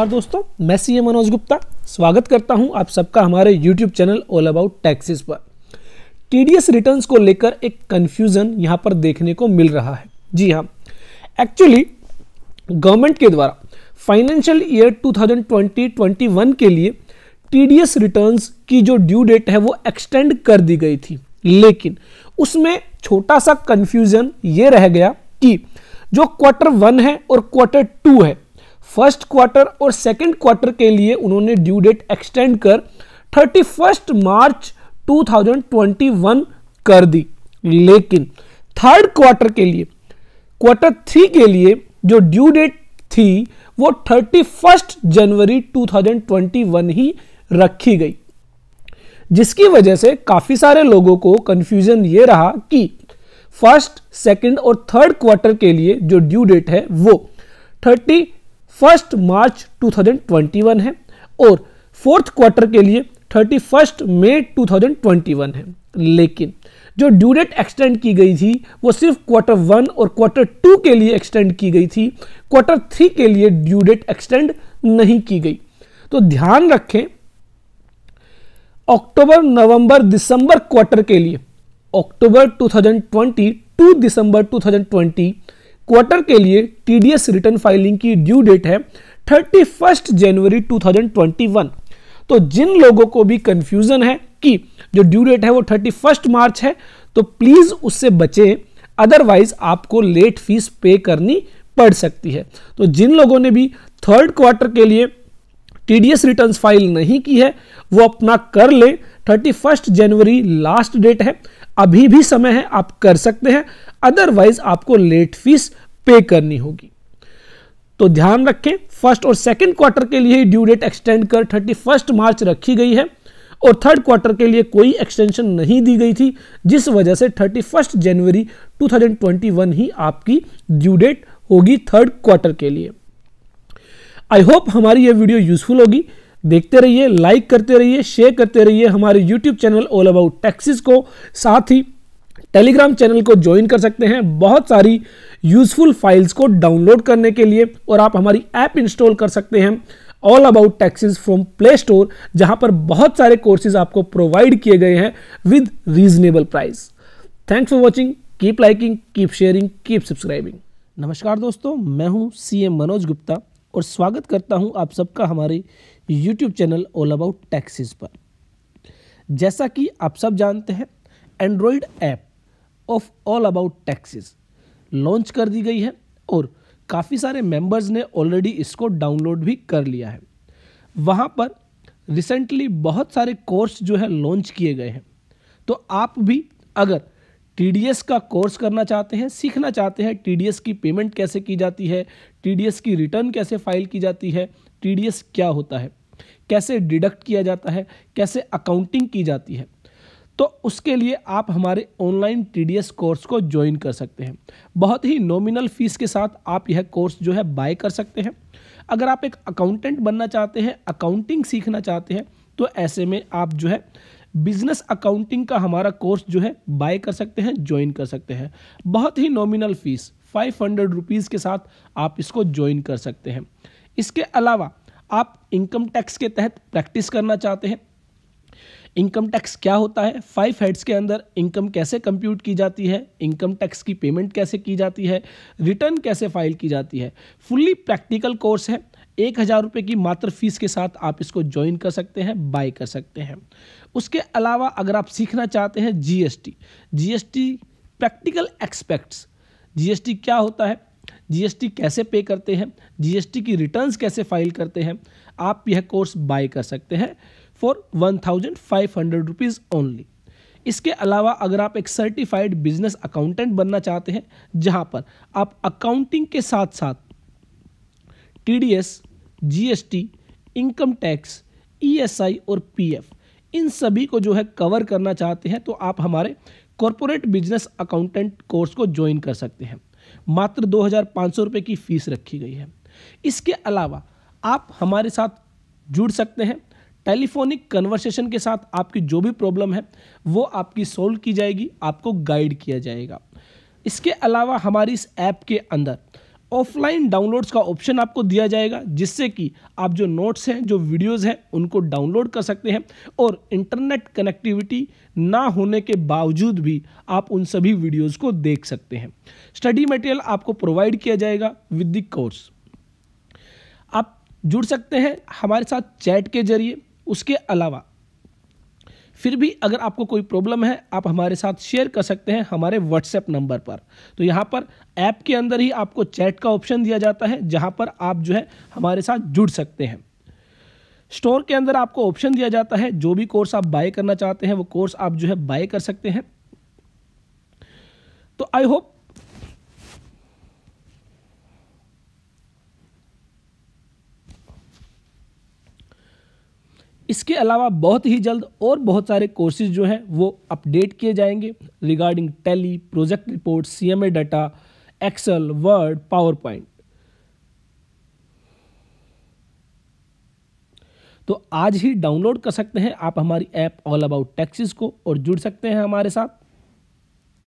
नमस्कार दोस्तों मैं सी मनोज गुप्ता स्वागत करता हूं आप सबका हमारे YouTube channel all about taxes पर टीडीएस रिटर्न्स को लेकर एक कन्फ्यूज़न यहां पर देखने को मिल रहा है जी हां एक्चुअली गवर्नमेंट के द्वारा फाइनेंशियल ईयर 2020-21 के लिए टीडीएस रिटर्न्स की जो ड्यू डेट है वो एक्सटेंड कर दी गई थी लेकिन उसमें छोटा सा कन्फ्यूज़न ये रह गया कि जो क्वार्टर वन है और क्वार्टर टू है फर्स्ट क्वार्टर और सेकेंड क्वार्टर के लिए उन्होंने ड्यू डेट एक्सटेंड कर थर्टी फर्स्ट मार्च 2021 कर दी लेकिन थर्ड क्वार्टर के लिए क्वार्टर थ्री के लिए जो ड्यू डेट थी वो थर्टी फर्स्ट जनवरी 2021 ही रखी गई जिसकी वजह से काफ़ी सारे लोगों को कंफ्यूजन ये रहा कि फर्स्ट सेकंड और थर्ड क्वार्टर के लिए जो ड्यू डेट है वो थर्टी फर्स्ट मार्च 2021 है और फोर्थ क्वार्टर के लिए थर्टी फर्स्ट मे 2021 है लेकिन जो ड्यू डेट एक्सटेंड की गई थी वो सिर्फ क्वार्टर वन और क्वार्टर टू के लिए एक्सटेंड की गई थी क्वार्टर थ्री के लिए ड्यू डेट एक्सटेंड नहीं की गई तो ध्यान रखें अक्टूबर नवंबर दिसंबर क्वार्टर के लिए अक्टूबर 2020 टू दिसंबर 2020 क्वार्टर के लिए टीडीएस रिटर्न फाइलिंग की ड्यू डेट है थर्टी फर्स्ट जनवरी 2021 तो जिन लोगों को भी कंफ्यूजन है कि जो ड्यू डेट है वो थर्टी फर्स्ट मार्च है तो प्लीज़ उससे बचें अदरवाइज आपको लेट फीस पे करनी पड़ सकती है तो जिन लोगों ने भी थर्ड क्वार्टर के लिए टीडीएस रिटर्न्स फाइल नहीं की है वो अपना कर ले थर्टी फर्स्ट जनवरी लास्ट डेट है अभी भी समय है आप कर सकते हैं अदरवाइज आपको लेट फीस पे करनी होगी तो ध्यान रखें फर्स्ट और सेकंड क्वार्टर के लिए ड्यू डेट एक्सटेंड कर थर्टी फर्स्ट मार्च रखी गई है और थर्ड क्वार्टर के लिए कोई एक्सटेंशन नहीं दी गई थी जिस वजह से थर्टी फर्स्ट जनवरी 2021 ही आपकी ड्यू डेट होगी थर्ड क्वार्टर के लिए आई होप हमारी यह वीडियो यूजफुल होगी देखते रहिए लाइक करते रहिए शेयर करते रहिए हमारे YouTube channel all about taxes को साथ ही टेलीग्राम चैनल को ज्वाइन कर सकते हैं बहुत सारी यूजफुल फाइल्स को डाउनलोड करने के लिए और आप हमारी ऐप इंस्टॉल कर सकते हैं all about taxes from Play Store जहां पर बहुत सारे कोर्सेज आपको प्रोवाइड किए गए हैं with reasonable price thanks for watching keep liking keep sharing keep subscribing नमस्कार दोस्तों मैं हूं सीएम मनोज गुप्ता और स्वागत करता हूं आप सबका हमारे YouTube channel all about taxes पर जैसा कि आप सब जानते हैं Android app of all about taxes launch कर दी गई है और काफ़ी सारे मेंबर्स ने ऑलरेडी इसको डाउनलोड भी कर लिया है वहाँ पर रिसेंटली बहुत सारे कोर्स जो है लॉन्च किए गए हैं तो आप भी अगर टी का कोर्स करना चाहते हैं सीखना चाहते हैं टी की पेमेंट कैसे की जाती है टी की रिटर्न कैसे फाइल की जाती है टी क्या होता है कैसे डिडक्ट किया जाता है कैसे अकाउंटिंग की जाती है तो उसके लिए आप हमारे ऑनलाइन टी कोर्स को ज्वाइन कर सकते हैं बहुत ही नॉमिनल फीस के साथ आप यह कोर्स जो है बाय कर सकते हैं अगर आप एक अकाउंटेंट बनना चाहते हैं अकाउंटिंग सीखना चाहते हैं तो ऐसे में आप जो है बिजनेस अकाउंटिंग का हमारा कोर्स जो है बाय कर सकते हैं ज्वाइन कर सकते हैं बहुत ही nominal fees five hundred rupees के साथ आप इसको ज्वाइन कर सकते हैं इसके अलावा आप इनकम टैक्स के तहत प्रैक्टिस करना चाहते हैं इनकम टैक्स क्या होता है फाइव हेड्स के अंदर इनकम कैसे कंप्यूट की जाती है इनकम टैक्स की पेमेंट कैसे की जाती है रिटर्न कैसे फाइल की जाती है फुल्ली प्रैक्टिकल कोर्स है एक हज़ार रुपये की मात्र फीस के साथ आप इसको ज्वाइन कर सकते हैं बाय कर सकते हैं उसके अलावा अगर आप सीखना चाहते हैं G S practical expects GST क्या होता है जीएसटी कैसे पे करते हैं जीएसटी की रिटर्न्स कैसे फाइल करते हैं आप यह कोर्स बाय कर सकते हैं for one thousand five hundred rupees only इसके अलावा अगर आप एक सर्टिफाइड बिजनेस अकाउंटेंट बनना चाहते हैं जहां पर आप अकाउंटिंग के साथ साथ TDS, GST, income tax ESI और पीएफ इन सभी को जो है कवर करना चाहते हैं तो आप हमारे कॉरपोरेट बिजनेस अकाउंटेंट कोर्स को ज्वाइन कर सकते हैं मात्र दो हज़ार की फ़ीस रखी गई है इसके अलावा आप हमारे साथ जुड़ सकते हैं टेलीफोनिक कन्वर्सेशन के साथ आपकी जो भी प्रॉब्लम है वो आपकी सोल्व की जाएगी आपको गाइड किया जाएगा इसके अलावा हमारी इस ऐप के अंदर ऑफलाइन डाउनलोड्स का ऑप्शन आपको दिया जाएगा जिससे कि आप जो नोट्स हैं जो वीडियोस हैं उनको डाउनलोड कर सकते हैं और इंटरनेट कनेक्टिविटी ना होने के बावजूद भी आप उन सभी वीडियोस को देख सकते हैं स्टडी मटेरियल आपको प्रोवाइड किया जाएगा विद द कोर्स आप जुड़ सकते हैं हमारे साथ चैट के जरिए उसके अलावा फिर भी अगर आपको कोई प्रॉब्लम है आप हमारे साथ शेयर कर सकते हैं हमारे व्हाट्सएप नंबर पर तो यहाँ पर ऐप के अंदर ही आपको चैट का ऑप्शन दिया जाता है जहाँ पर आप जो है हमारे साथ जुड़ सकते हैं स्टोर के अंदर आपको ऑप्शन दिया जाता है जो भी कोर्स आप बाय करना चाहते हैं वो कोर्स आप जो है बाय कर सकते हैं तो आई होप इसके अलावा बहुत ही जल्द और बहुत सारे कोर्सेज जो हैं वो अपडेट किए जाएंगे regarding Tally project report C M A data Excel Word PowerPoint तो आज ही डाउनलोड कर सकते हैं आप हमारी ऐप ऑल अबाउट टैक्सीज को और जुड़ सकते हैं हमारे साथ